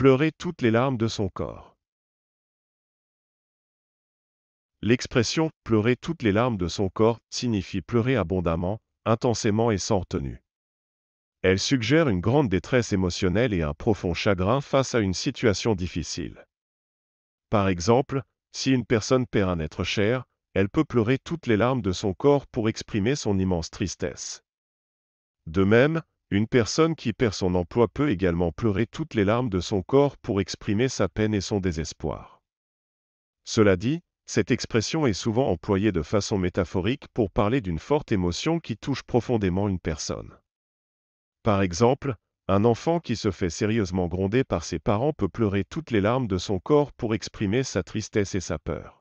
Pleurer toutes les larmes de son corps. L'expression pleurer toutes les larmes de son corps signifie pleurer abondamment, intensément et sans retenue. Elle suggère une grande détresse émotionnelle et un profond chagrin face à une situation difficile. Par exemple, si une personne perd un être cher, elle peut pleurer toutes les larmes de son corps pour exprimer son immense tristesse. De même, une personne qui perd son emploi peut également pleurer toutes les larmes de son corps pour exprimer sa peine et son désespoir. Cela dit, cette expression est souvent employée de façon métaphorique pour parler d'une forte émotion qui touche profondément une personne. Par exemple, un enfant qui se fait sérieusement gronder par ses parents peut pleurer toutes les larmes de son corps pour exprimer sa tristesse et sa peur.